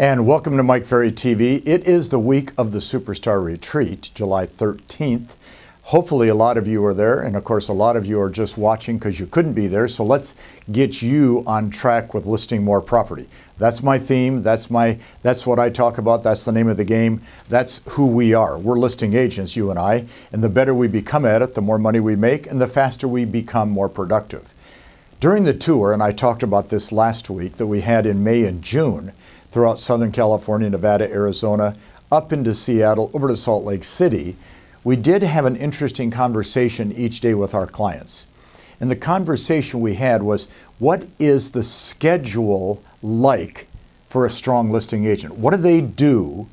And welcome to Mike Ferry TV. It is the week of the Superstar Retreat, July 13th. Hopefully, a lot of you are there, and of course, a lot of you are just watching because you couldn't be there. So let's get you on track with listing more property. That's my theme. That's my that's what I talk about. That's the name of the game. That's who we are. We're listing agents, you and I. And the better we become at it, the more money we make, and the faster we become more productive. During the tour, and I talked about this last week that we had in May and June, throughout Southern California, Nevada, Arizona, up into Seattle, over to Salt Lake City, we did have an interesting conversation each day with our clients. And the conversation we had was what is the schedule like for a strong listing agent? What do they do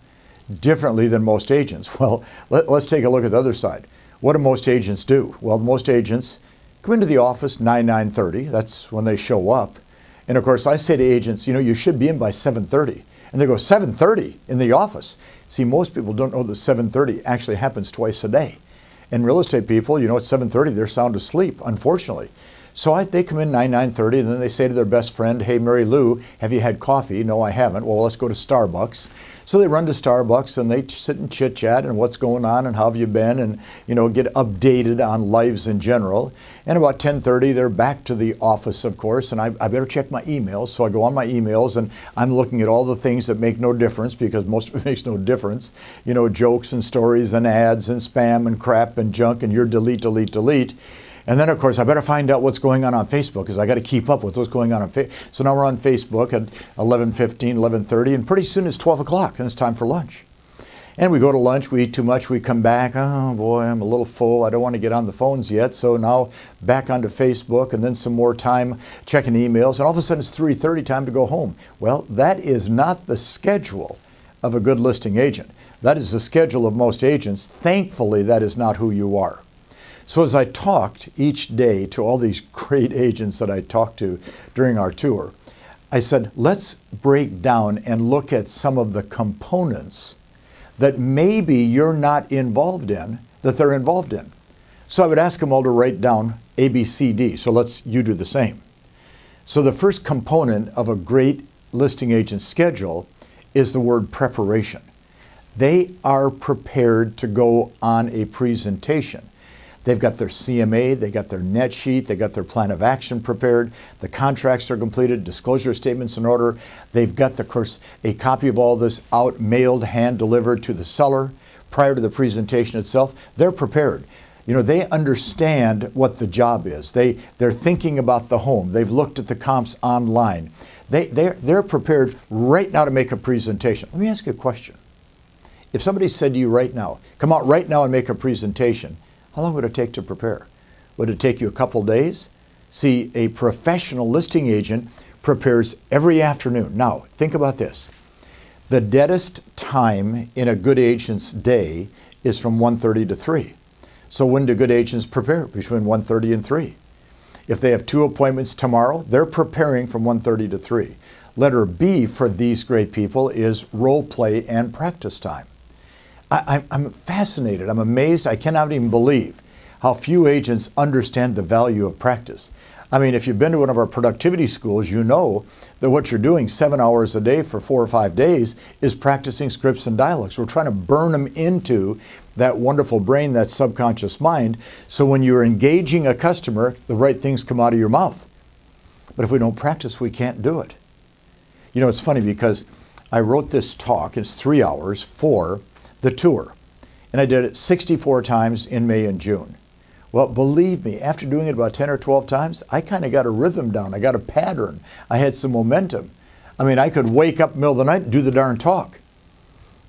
differently than most agents? Well, let, us take a look at the other side. What do most agents do? Well, most agents come into the office 9, 9.30. That's when they show up. And of course, I say to agents, you know, you should be in by 7:30. And they go 7:30 in the office. See, most people don't know that 7:30 actually happens twice a day. And real estate people, you know, at 7:30 they're sound asleep, unfortunately. So I, they come in 9, 9.30, and then they say to their best friend, hey, Mary Lou, have you had coffee? No, I haven't. Well, let's go to Starbucks. So they run to Starbucks and they sit and chit chat and what's going on and how have you been and you know get updated on lives in general. And about 10:30 they're back to the office, of course, and I, I better check my emails. So I go on my emails and I'm looking at all the things that make no difference because most of it makes no difference. You know, jokes and stories and ads and spam and crap and junk and your delete, delete, delete. And then, of course, I better find out what's going on on Facebook because I got to keep up with what's going on on Facebook. So now we're on Facebook at 11:15, 11:30, and pretty soon it's 12 o'clock, and it's time for lunch. And we go to lunch, we eat too much, we come back, oh boy, I'm a little full, I don't want to get on the phones yet, so now back onto Facebook and then some more time checking emails, and all of a sudden it's 3.30, time to go home. Well, that is not the schedule of a good listing agent. That is the schedule of most agents. Thankfully, that is not who you are. So as I talked each day to all these great agents that I talked to during our tour, I said, let's break down and look at some of the components that maybe you're not involved in that they're involved in. So I would ask them all to write down A, B, C, D. So let's you do the same. So the first component of a great listing agent schedule is the word preparation. They are prepared to go on a presentation. They've got their CMA, they got their net sheet, they got their plan of action prepared, the contracts are completed, disclosure statements in order. They've got, of course, a copy of all this out mailed, hand delivered to the seller prior to the presentation itself. They're prepared you know they understand what the job is they they're thinking about the home they've looked at the comps online they they're, they're prepared right now to make a presentation let me ask you a question if somebody said to you right now come out right now and make a presentation how long would it take to prepare? Would it take you a couple days? See, a professional listing agent prepares every afternoon. Now, think about this. The deadest time in a good agent's day is from 1.30 to 3. So when do good agents prepare? Between 1.30 and 3. If they have two appointments tomorrow, they're preparing from 1.30 to 3. Letter B for these great people is role play and practice time. I, am fascinated. I'm amazed. I cannot even believe how few agents understand the value of practice. I mean, if you've been to one of our productivity schools, you know that what you're doing seven hours a day for four or five days is practicing scripts and dialogues. We're trying to burn them into that wonderful brain, that subconscious mind. So when you're engaging a customer, the right things come out of your mouth. But if we don't practice, we can't do it. You know, it's funny because I wrote this talk, it's three hours Four the tour. And I did it 64 times in May and June. Well, believe me, after doing it about 10 or 12 times, I kind of got a rhythm down. I got a pattern. I had some momentum. I mean, I could wake up middle of the night and do the darn talk.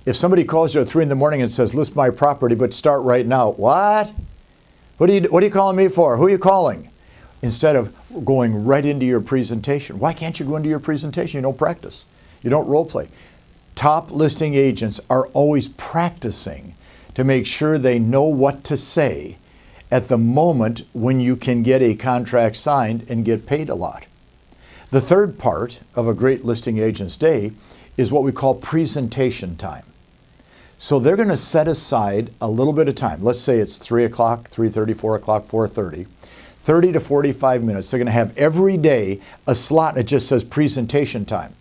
If somebody calls you at 3 in the morning and says, list my property, but start right now, what? What are you, what are you calling me for? Who are you calling? Instead of going right into your presentation. Why can't you go into your presentation? You don't practice. You don't role play. Top listing agents are always practicing to make sure they know what to say at the moment when you can get a contract signed and get paid a lot. The third part of a great listing agent's day is what we call presentation time. So they're going to set aside a little bit of time. Let's say it's 3 o'clock, 3.30, 4 o'clock, 4.30. 30 to 45 minutes. They're going to have every day a slot that just says presentation time.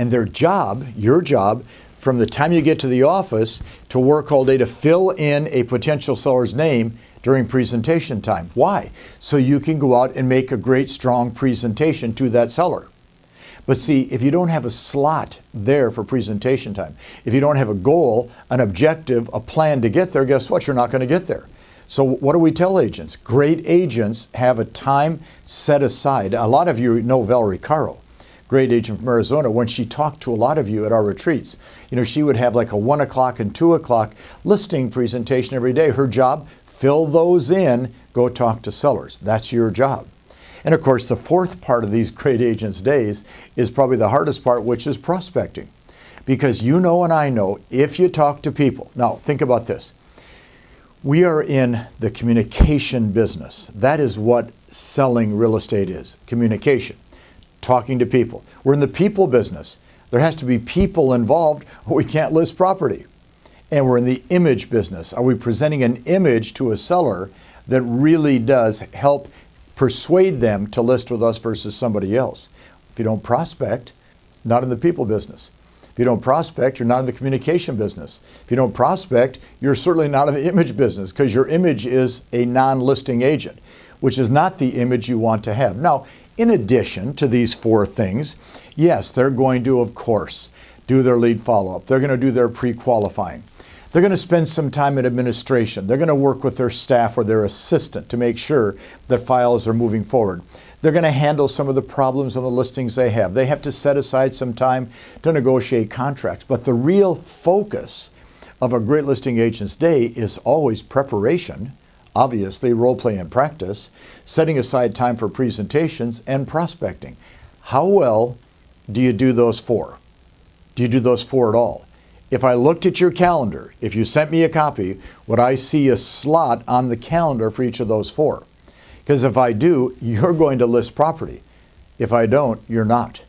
And their job, your job, from the time you get to the office to work all day to fill in a potential seller's name during presentation time. Why? So you can go out and make a great, strong presentation to that seller. But see, if you don't have a slot there for presentation time, if you don't have a goal, an objective, a plan to get there, guess what? You're not going to get there. So, what do we tell agents? Great agents have a time set aside. A lot of you know Valerie Caro great agent from Arizona, when she talked to a lot of you at our retreats, you know, she would have like a one o'clock and two o'clock listing presentation every day. Her job, fill those in, go talk to sellers. That's your job. And of course, the fourth part of these great agents' days is probably the hardest part, which is prospecting. Because you know and I know if you talk to people. Now, think about this. We are in the communication business. That is what selling real estate is communication talking to people. We're in the people business. There has to be people involved or we can't list property. And we're in the image business. Are we presenting an image to a seller that really does help persuade them to list with us versus somebody else? If you don't prospect, not in the people business. If you don't prospect, you're not in the communication business. If you don't prospect, you're certainly not in the image business because your image is a non listing agent, which is not the image you want to have. Now, in addition to these four things, yes, they're going to, of course, do their lead follow up. They're going to do their pre qualifying. They're going to spend some time in administration. They're going to work with their staff or their assistant to make sure that files are moving forward. They're going to handle some of the problems on the listings they have. They have to set aside some time to negotiate contracts. But the real focus of a great listing agent's day is always preparation obviously role play and practice, setting aside time for presentations, and prospecting. How well do you do those four? Do you do those four at all? If I looked at your calendar, if you sent me a copy, would I see a slot on the calendar for each of those four? Because if I do, you're going to list property. If I don't, you're not.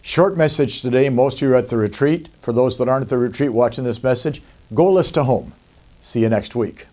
Short message today. Most of you are at the retreat. For those that aren't at the retreat watching this message, go list a home. See you next week.